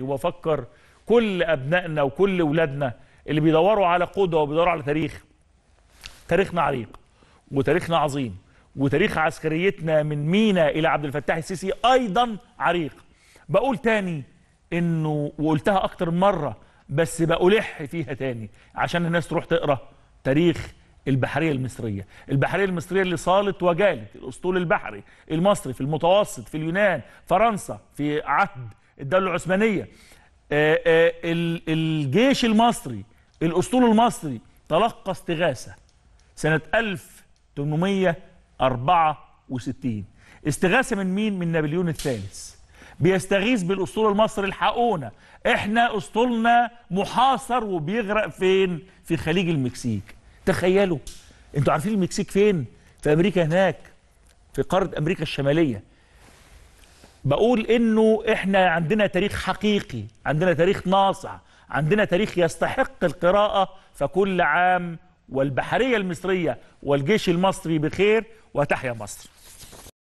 وبفكر كل ابنائنا وكل اولادنا اللي بيدوروا على قدوه وبيدوروا على تاريخ تاريخنا عريق وتاريخنا عظيم وتاريخ عسكريتنا من مينا الى عبد الفتاح السيسي ايضا عريق بقول تاني انه وقلتها اكتر من مره بس بقولح فيها تاني عشان الناس تروح تقرا تاريخ البحرية المصرية البحرية المصرية اللي صالت وجالت الأسطول البحري المصري في المتوسط في اليونان فرنسا في عهد الدوله العثمانيه آه، آه، الجيش المصري الاسطول المصري تلقى استغاثه سنه 1864 استغاثه من مين؟ من نابليون الثالث بيستغيث بالاسطول المصري الحقونا احنا اسطولنا محاصر وبيغرق فين؟ في خليج المكسيك تخيلوا انتوا عارفين المكسيك فين؟ في امريكا هناك في قاره امريكا الشماليه بقول انه احنا عندنا تاريخ حقيقي عندنا تاريخ ناصع عندنا تاريخ يستحق القراءة فكل عام والبحرية المصرية والجيش المصري بخير وتحيا مصر